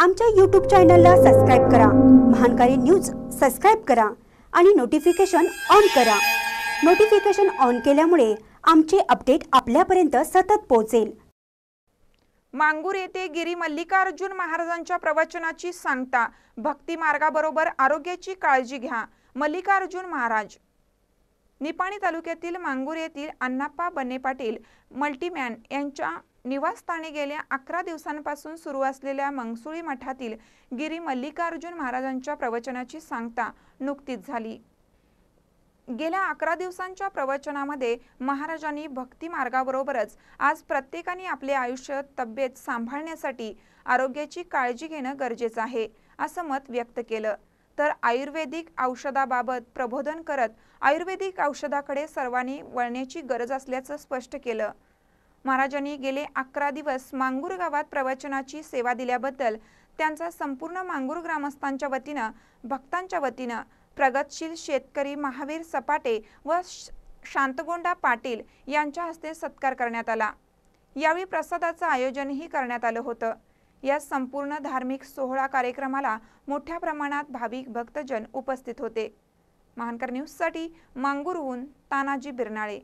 आमच्या यूट्यूब चॅनलला सबस्क्राईब करा महानकारी न्यूज सबस्क्राईब करा आणि नोटिफिकेशन ऑन करा नोटिफिकेशन ऑन केल्यामुळे आमचे अपडेट आपल्यापर्यंत सतत पोहोचेल मांगूर येथे गिरी मल्लिकार्जुन महाराजांच्या प्रवचनाची सांगता भक्ती मार्गाबरोबर आरोग्याची काळजी घ्या मल्लिकार्जुन महाराज निपाणी तालुक्यातील मांगूर येथील अण्णाप्पा बन्ने पाटील मल्टीमॅन यांच्या निवासस्थानी गेल्या अकरा दिवसांपासून सुरू असलेल्या मंगसुळी मठातील गिरी मल्लिकार्जुन महाराजांच्या प्रवचनाची सांगता नुकतीच झाली गेल्या अकरा दिवसांच्या प्रवचनामध्ये महाराजांनी भक्ती मार्गाबरोबरच आज प्रत्येकाने आपले आयुष्य तब्येत सांभाळण्यासाठी आरोग्याची काळजी घेणं गरजेचं आहे असं मत व्यक्त केलं तर आयुर्वेदिक औषधाबाबत प्रबोधन करत आयुर्वेदिक औषधाकडे सर्वांनी वळण्याची गरज असल्याचं स्पष्ट केलं महाराजांनी गेले अकरा दिवस मांगूर गावात प्रवचनाची सेवा दिल्याबद्दल त्यांचा संपूर्ण मांगूर ग्रामस्थांच्या वतीनं भक्तांच्या वतीनं प्रगतशील शेतकरी महावीर सपाटे व शांतगोंडा पाटील यांच्या हस्ते सत्कार करण्यात आला यावेळी प्रसादाचं आयोजनही करण्यात आलं होतं या संपूर्ण धार्मिक सोहळा कार्यक्रमाला मोठ्या प्रमाणात भाविक भक्तजन उपस्थित होते महानकर न्यूजसाठी मांगूरहून तानाजी बिरनाळे